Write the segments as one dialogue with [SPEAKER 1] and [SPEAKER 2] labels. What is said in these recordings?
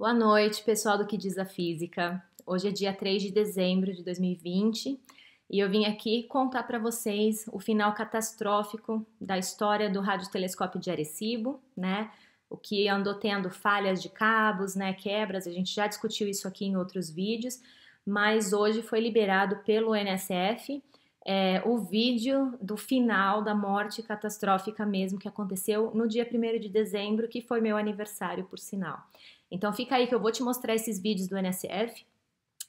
[SPEAKER 1] Boa noite, pessoal do Que Diz a Física. Hoje é dia 3 de dezembro de 2020 e eu vim aqui contar para vocês o final catastrófico da história do radiotelescópio de Arecibo, né? O que andou tendo falhas de cabos, né, quebras, a gente já discutiu isso aqui em outros vídeos, mas hoje foi liberado pelo NSF é, o vídeo do final da morte catastrófica mesmo que aconteceu no dia 1 de dezembro, que foi meu aniversário, por sinal. Então fica aí que eu vou te mostrar esses vídeos do NSF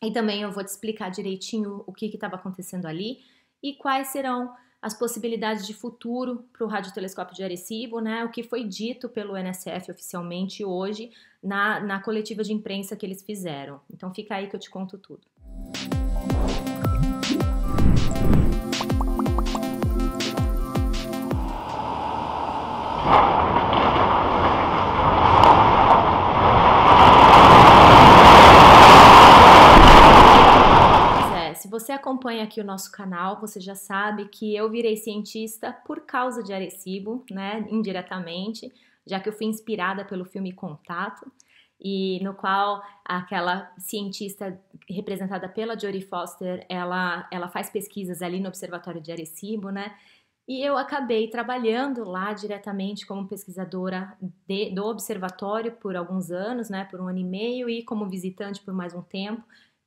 [SPEAKER 1] e também eu vou te explicar direitinho o que estava acontecendo ali e quais serão as possibilidades de futuro para o radiotelescópio de Arecibo, né? O que foi dito pelo NSF oficialmente hoje na, na coletiva de imprensa que eles fizeram. Então fica aí que eu te conto tudo. Música se você acompanha aqui o nosso canal, você já sabe que eu virei cientista por causa de Arecibo, né, indiretamente, já que eu fui inspirada pelo filme Contato, e no qual aquela cientista representada pela Jodie Foster, ela, ela faz pesquisas ali no Observatório de Arecibo, né? E eu acabei trabalhando lá diretamente como pesquisadora de, do observatório por alguns anos, né, por um ano e meio, e como visitante por mais um tempo.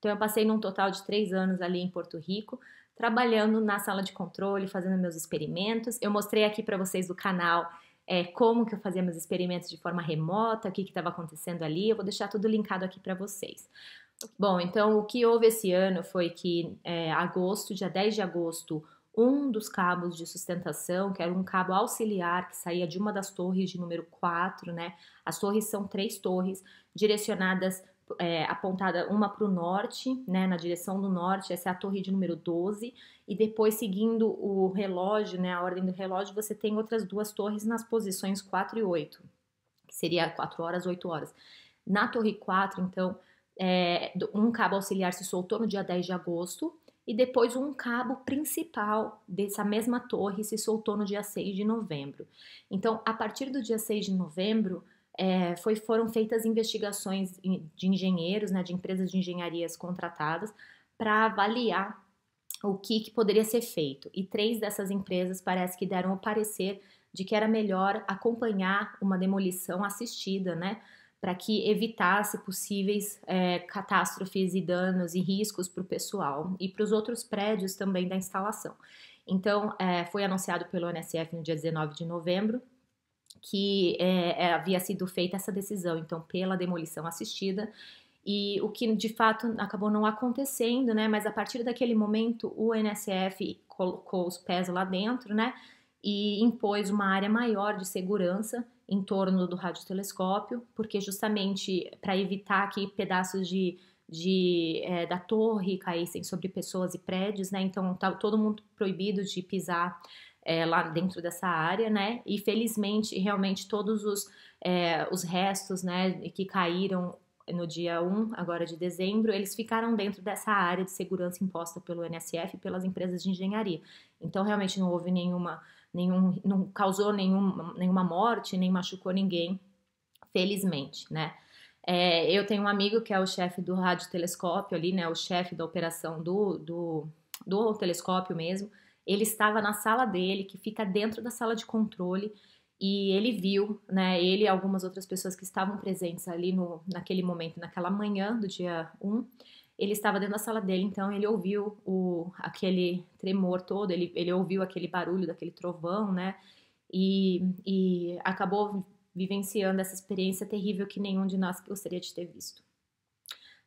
[SPEAKER 1] Então, eu passei num total de três anos ali em Porto Rico, trabalhando na sala de controle, fazendo meus experimentos. Eu mostrei aqui para vocês do canal é, como que eu fazia meus experimentos de forma remota, o que estava acontecendo ali. Eu vou deixar tudo linkado aqui para vocês. Bom, então o que houve esse ano foi que é, agosto, dia 10 de agosto, um dos cabos de sustentação, que era um cabo auxiliar que saía de uma das torres de número 4, né? As torres são três torres direcionadas é, apontada uma para o norte, né, na direção do norte, essa é a torre de número 12, e depois seguindo o relógio, né, a ordem do relógio, você tem outras duas torres nas posições 4 e 8, que seria 4 horas, 8 horas. Na torre 4, então, é, um cabo auxiliar se soltou no dia 10 de agosto, e depois um cabo principal dessa mesma torre se soltou no dia 6 de novembro. Então, a partir do dia 6 de novembro, é, foi, foram feitas investigações de engenheiros, né, de empresas de engenharias contratadas, para avaliar o que, que poderia ser feito. E três dessas empresas parece que deram o parecer de que era melhor acompanhar uma demolição assistida, né? Para que evitasse possíveis é, catástrofes e danos e riscos para o pessoal e para os outros prédios também da instalação. Então, é, foi anunciado pelo NSF no dia 19 de novembro que é, é, havia sido feita essa decisão, então, pela demolição assistida, e o que de fato acabou não acontecendo, né? Mas a partir daquele momento, o NSF colocou os pés lá dentro, né? E impôs uma área maior de segurança em torno do radiotelescópio, porque justamente para evitar que pedaços de, de é, da torre caíssem sobre pessoas e prédios, né? Então todo mundo proibido de pisar é, lá dentro dessa área, né? E felizmente, realmente, todos os, é, os restos, né, que caíram no dia 1 agora de dezembro, eles ficaram dentro dessa área de segurança imposta pelo NSF e pelas empresas de engenharia. Então, realmente não houve nenhuma, nenhum, não causou nenhum, nenhuma morte, nem machucou ninguém, felizmente, né? É, eu tenho um amigo que é o chefe do radiotelescópio ali, né? O chefe da operação do, do, do telescópio mesmo. Ele estava na sala dele, que fica dentro da sala de controle, e ele viu, né, ele e algumas outras pessoas que estavam presentes ali no, naquele momento, naquela manhã do dia 1, ele estava dentro da sala dele, então ele ouviu o, aquele tremor todo, ele, ele ouviu aquele barulho daquele trovão, né, e, e acabou vivenciando essa experiência terrível que nenhum de nós gostaria de ter visto.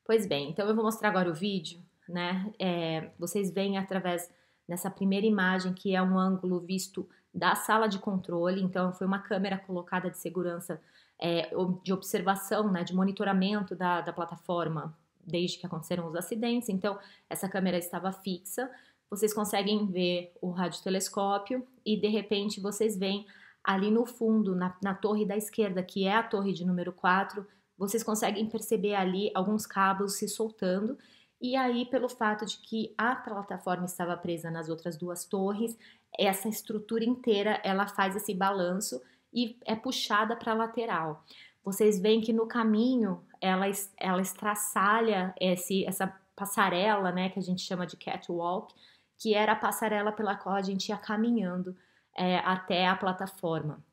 [SPEAKER 1] Pois bem, então eu vou mostrar agora o vídeo, né, é, vocês veem através nessa primeira imagem, que é um ângulo visto da sala de controle, então foi uma câmera colocada de segurança, é, de observação, né, de monitoramento da, da plataforma desde que aconteceram os acidentes, então essa câmera estava fixa, vocês conseguem ver o radiotelescópio e de repente vocês veem ali no fundo, na, na torre da esquerda, que é a torre de número 4, vocês conseguem perceber ali alguns cabos se soltando e aí, pelo fato de que a plataforma estava presa nas outras duas torres, essa estrutura inteira ela faz esse balanço e é puxada para a lateral. Vocês veem que no caminho ela, ela estraçalha esse, essa passarela, né, que a gente chama de catwalk, que era a passarela pela qual a gente ia caminhando é, até a plataforma.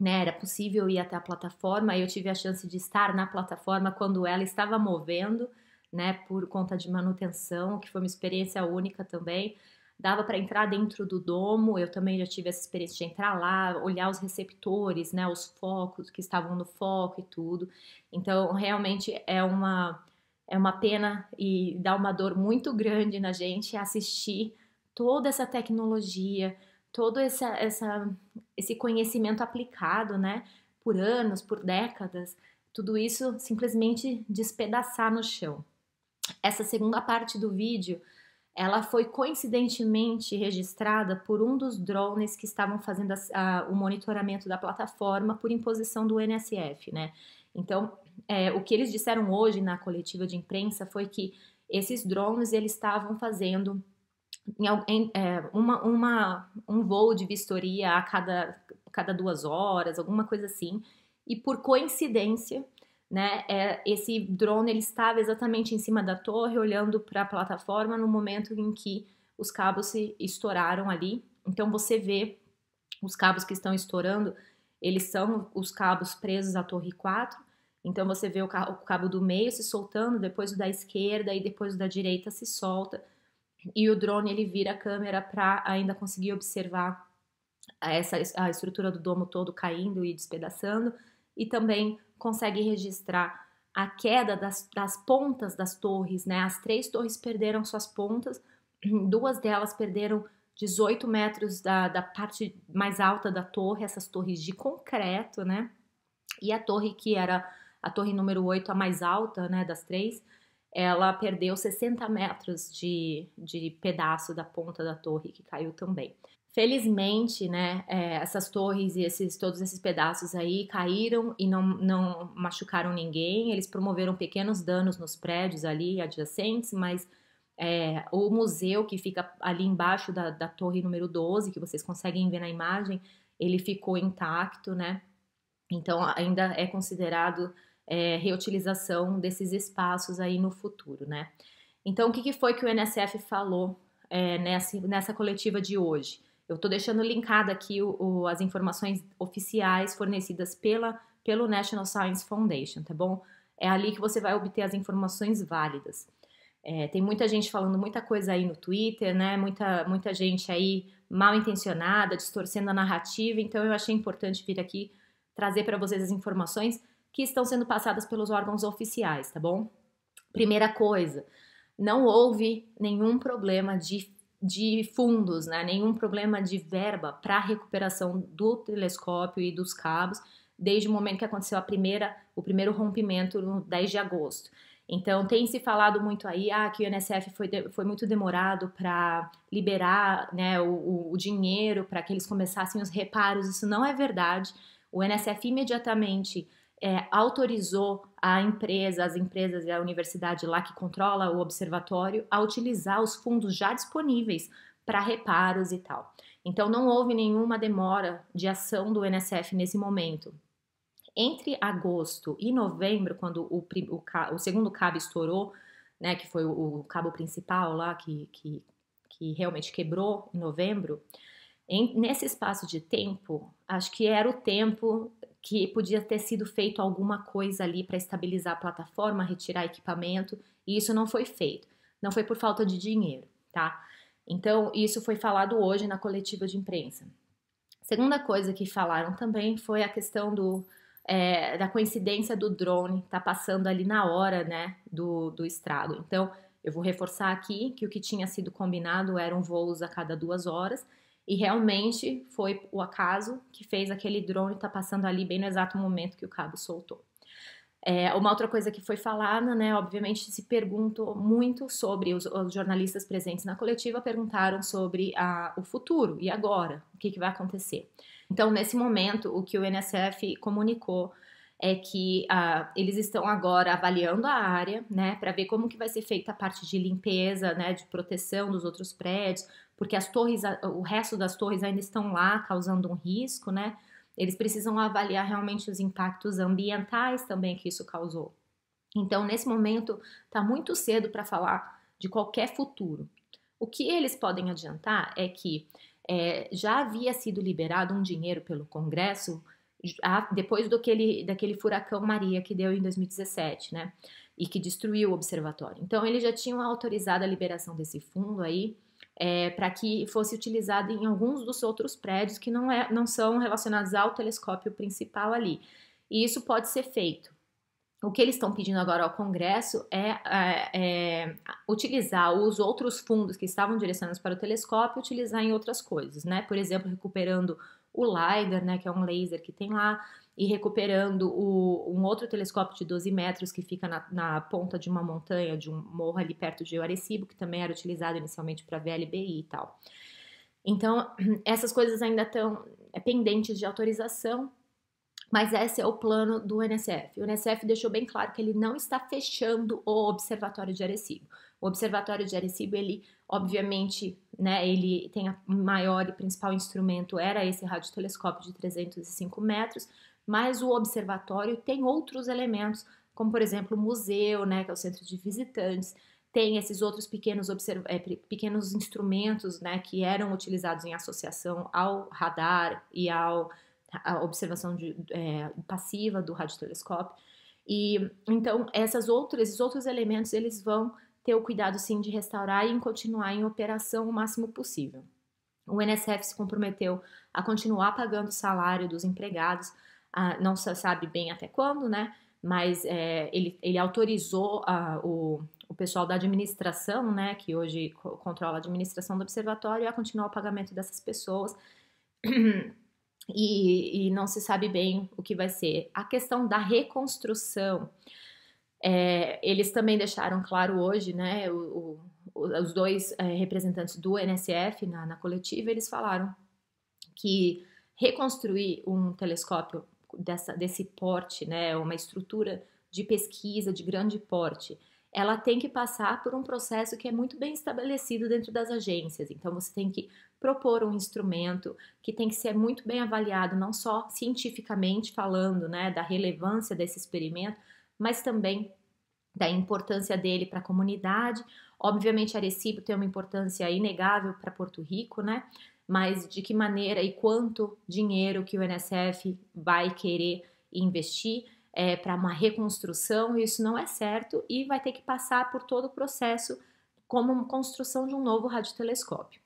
[SPEAKER 1] Né, era possível ir até a plataforma, eu tive a chance de estar na plataforma quando ela estava movendo né, por conta de manutenção, que foi uma experiência única também. Dava para entrar dentro do domo, eu também já tive essa experiência de entrar lá, olhar os receptores, né, os focos que estavam no foco e tudo. Então, realmente é uma é uma pena e dá uma dor muito grande na gente assistir toda essa tecnologia, todo essa, essa, esse conhecimento aplicado, né, por anos, por décadas, tudo isso simplesmente despedaçar no chão. Essa segunda parte do vídeo, ela foi coincidentemente registrada por um dos drones que estavam fazendo a, a, o monitoramento da plataforma por imposição do NSF, né? Então, é, o que eles disseram hoje na coletiva de imprensa foi que esses drones eles estavam fazendo em, é, uma, uma, um voo de vistoria a cada, cada duas horas, alguma coisa assim, e por coincidência né? É, esse drone ele estava exatamente em cima da torre, olhando para a plataforma no momento em que os cabos se estouraram ali. Então você vê os cabos que estão estourando, eles são os cabos presos à torre 4. Então você vê o cabo do meio se soltando, depois o da esquerda e depois o da direita se solta. E o drone ele vira a câmera para ainda conseguir observar essa a estrutura do domo todo caindo e despedaçando e também consegue registrar a queda das, das pontas das torres, né? As três torres perderam suas pontas, duas delas perderam 18 metros da, da parte mais alta da torre, essas torres de concreto, né? E a torre que era a torre número 8, a mais alta, né, das três, ela perdeu 60 metros de, de pedaço da ponta da torre que caiu também. Felizmente, né, é, essas torres e esses, todos esses pedaços aí caíram e não, não machucaram ninguém. Eles promoveram pequenos danos nos prédios ali adjacentes, mas é, o museu que fica ali embaixo da, da torre número 12, que vocês conseguem ver na imagem, ele ficou intacto, né? Então ainda é considerado é, reutilização desses espaços aí no futuro, né? Então o que, que foi que o NSF falou é, nessa, nessa coletiva de hoje? Eu estou deixando linkada aqui o, o, as informações oficiais fornecidas pela, pelo National Science Foundation, tá bom? É ali que você vai obter as informações válidas. É, tem muita gente falando muita coisa aí no Twitter, né? Muita, muita gente aí mal intencionada, distorcendo a narrativa. Então, eu achei importante vir aqui trazer para vocês as informações que estão sendo passadas pelos órgãos oficiais, tá bom? Primeira coisa, não houve nenhum problema de de fundos, né? nenhum problema de verba para a recuperação do telescópio e dos cabos, desde o momento que aconteceu a primeira, o primeiro rompimento no 10 de agosto. Então, tem se falado muito aí ah, que o NSF foi, de, foi muito demorado para liberar né, o, o dinheiro para que eles começassem os reparos. Isso não é verdade. O NSF imediatamente é, autorizou a empresa, as empresas e a universidade lá que controla o observatório a utilizar os fundos já disponíveis para reparos e tal. Então não houve nenhuma demora de ação do NSF nesse momento. Entre agosto e novembro, quando o, o, o segundo cabo estourou, né, que foi o, o cabo principal lá que, que, que realmente quebrou em novembro, em, nesse espaço de tempo, acho que era o tempo que podia ter sido feito alguma coisa ali para estabilizar a plataforma, retirar equipamento, e isso não foi feito. Não foi por falta de dinheiro, tá? Então, isso foi falado hoje na coletiva de imprensa. Segunda coisa que falaram também foi a questão do, é, da coincidência do drone tá passando ali na hora né, do, do estrago. Então, eu vou reforçar aqui que o que tinha sido combinado eram voos a cada duas horas e realmente foi o acaso que fez aquele drone estar tá passando ali bem no exato momento que o cabo soltou. É, uma outra coisa que foi falada, né? Obviamente se perguntou muito sobre os, os jornalistas presentes na coletiva perguntaram sobre a, o futuro e agora, o que, que vai acontecer. Então, nesse momento, o que o NSF comunicou é que ah, eles estão agora avaliando a área, né, para ver como que vai ser feita a parte de limpeza, né, de proteção dos outros prédios, porque as torres, o resto das torres ainda estão lá causando um risco, né? Eles precisam avaliar realmente os impactos ambientais também que isso causou. Então, nesse momento, está muito cedo para falar de qualquer futuro. O que eles podem adiantar é que é, já havia sido liberado um dinheiro pelo Congresso depois do daquele furacão Maria que deu em 2017, né? E que destruiu o observatório. Então, eles já tinham autorizado a liberação desse fundo aí é, para que fosse utilizado em alguns dos outros prédios que não, é, não são relacionados ao telescópio principal ali. E isso pode ser feito. O que eles estão pedindo agora ao Congresso é, é, é, utilizar os outros fundos que estavam direcionados para o telescópio, utilizar em outras coisas, né? Por exemplo, recuperando o LiDAR, né, que é um laser que tem lá, e recuperando o, um outro telescópio de 12 metros que fica na, na, ponta de uma montanha, de um morro ali perto de Arecibo, que também era utilizado inicialmente para VLBI e tal. Então, essas coisas ainda estão é, pendentes de autorização, mas esse é o plano do NSF. O NSF deixou bem claro que ele não está fechando o Observatório de Arecibo. O Observatório de Arecibo, ele, obviamente, né, ele tem o maior e principal instrumento, era esse radiotelescópio de 305 metros, mas o observatório tem outros elementos, como por exemplo o museu, né, que é o centro de visitantes, tem esses outros pequenos, é, pequenos instrumentos né, que eram utilizados em associação ao radar e ao, à observação de, é, passiva do radiotelescópio. E então essas outras, esses outros elementos eles vão ter o cuidado sim de restaurar e continuar em operação o máximo possível. O NSF se comprometeu a continuar pagando o salário dos empregados não se sabe bem até quando, né? Mas é, ele, ele autorizou o, o pessoal da administração, né, que hoje controla a administração do observatório, a continuar o pagamento dessas pessoas. E, e, não se sabe bem o que vai ser. A questão da reconstrução, é, eles também deixaram claro hoje, né? O, o, os dois é, representantes do NSF na, na coletiva, eles falaram que reconstruir um telescópio dessa, desse porte, né, uma estrutura de pesquisa de grande porte, ela tem que passar por um processo que é muito bem estabelecido dentro das agências. Então, você tem que propor um instrumento que tem que ser muito bem avaliado, não só cientificamente falando, né, da relevância desse experimento, mas também da importância dele para a comunidade. Obviamente, Arecibo tem uma importância inegável para Porto Rico, né? mas de que maneira e quanto dinheiro que o NSF vai querer investir é, para uma reconstrução, isso não é certo e vai ter que passar por todo o processo como uma construção de um novo radiotelescópio.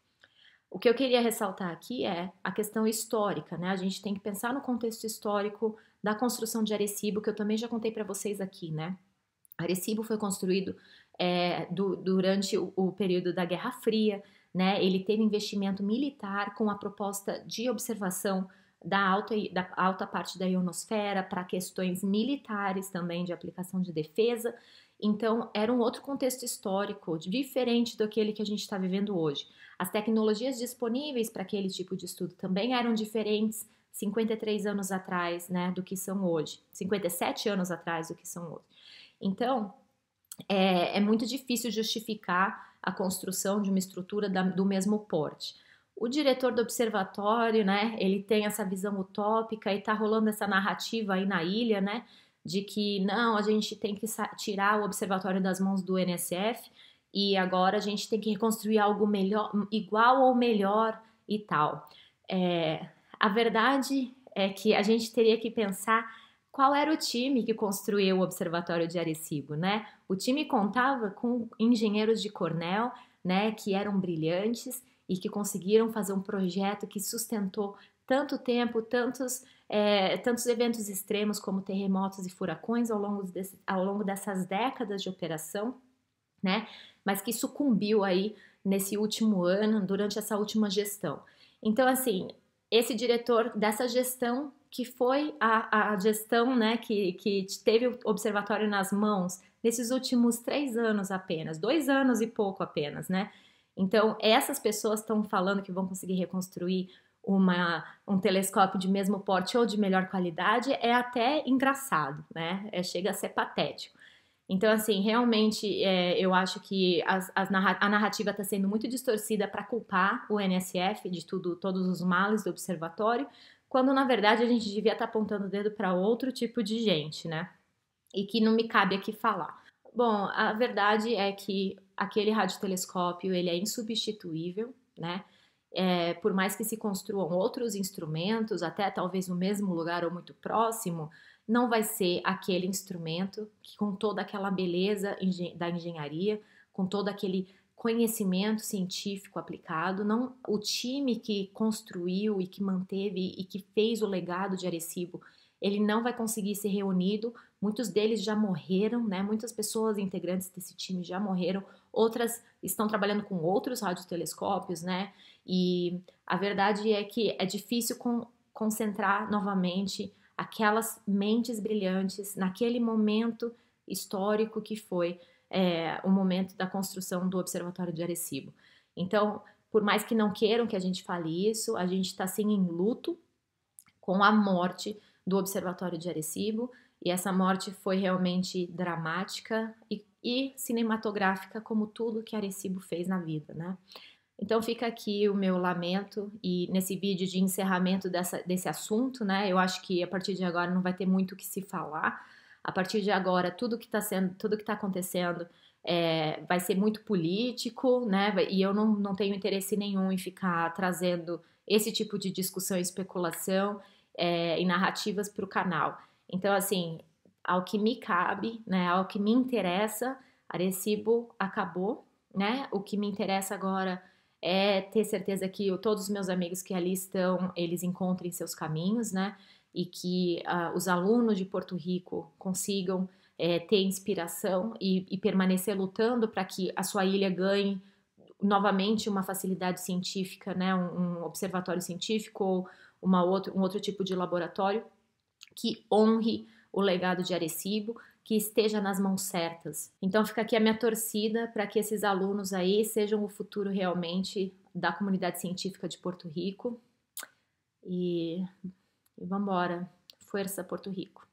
[SPEAKER 1] O que eu queria ressaltar aqui é a questão histórica, né? A gente tem que pensar no contexto histórico da construção de Arecibo, que eu também já contei para vocês aqui, né? Arecibo foi construído é, do, durante o, o, período da Guerra Fria, né? Ele teve investimento militar com a proposta de observação da alta, da alta parte da ionosfera para questões militares também de aplicação de defesa. Então, era um outro contexto histórico, diferente do que a gente está vivendo hoje. As tecnologias disponíveis para aquele tipo de estudo também eram diferentes 53 anos atrás, né, do que são hoje, 57 anos atrás do que são hoje. Então, é, é muito difícil justificar a construção de uma estrutura da, do mesmo porte. O diretor do observatório, né, ele tem essa visão utópica e tá rolando essa narrativa aí na ilha, né, de que não, a gente tem que tirar o observatório das mãos do NSF e agora a gente tem que reconstruir algo melhor, igual ou melhor e tal. É, a verdade é que a gente teria que pensar qual era o time que construiu o Observatório de Arecibo, né? O time contava com engenheiros de Cornell, né, que eram brilhantes e que conseguiram fazer um projeto que sustentou tanto tempo, tantos, é, tantos eventos extremos como terremotos e furacões ao longo, desse, ao longo dessas décadas de operação, né? Mas que sucumbiu aí nesse último ano, durante essa última gestão. Então, assim, esse diretor dessa gestão que foi a, a gestão né, que, que teve o observatório nas mãos nesses últimos três anos apenas, dois anos e pouco apenas, né? Então, essas pessoas estão falando que vão conseguir reconstruir uma, um telescópio de mesmo porte ou de melhor qualidade, é até engraçado, né? É, chega a ser patético. Então, assim, realmente é, eu acho que as, as narra a narrativa está sendo muito distorcida para culpar o NSF de tudo, todos os males do observatório, quando na verdade a gente devia estar tá apontando o dedo para outro tipo de gente, né? E que não me cabe aqui falar. Bom, a verdade é que aquele radiotelescópio ele é insubstituível, né? É, por mais que se construam outros instrumentos, até talvez no mesmo lugar ou muito próximo, não vai ser aquele instrumento que, com toda aquela beleza da engenharia, com todo aquele conhecimento científico aplicado, não o time que construiu e que manteve e que fez o legado de Arecibo, ele não vai conseguir ser reunido. Muitos deles já morreram, né? Muitas pessoas integrantes desse time já morreram, outras estão trabalhando com outros radiotelescópios, né? E a verdade é que é difícil con concentrar novamente aquelas mentes brilhantes naquele momento histórico que foi é, o momento da construção do Observatório de Arecibo. Então, por mais que não queiram que a gente fale isso, a gente está sim em luto com a morte do Observatório de Arecibo e essa morte foi realmente dramática e, e cinematográfica, como tudo que Arecibo fez na vida, né? Então fica aqui o meu lamento e nesse vídeo de encerramento dessa, desse assunto, né? Eu acho que a partir de agora não vai ter muito o que se falar, a partir de agora tudo que está sendo, tudo que está acontecendo é, vai ser muito político, né? E eu não, não tenho interesse nenhum em ficar trazendo esse tipo de discussão e especulação é, e narrativas para o canal. Então, assim, ao que me cabe, né? Ao que me interessa, Arecibo acabou, né? O que me interessa agora é ter certeza que eu, todos os meus amigos que ali estão, eles encontrem seus caminhos, né? e que uh, os alunos de Porto Rico consigam é, ter inspiração e, e permanecer lutando para que a sua ilha ganhe novamente uma facilidade científica, né, um, um observatório científico ou uma outro, um outro tipo de laboratório que honre o legado de Arecibo, que esteja nas mãos certas. Então fica aqui a minha torcida para que esses alunos aí sejam o futuro realmente da comunidade científica de Porto Rico. E e vamos embora. Força, Porto Rico.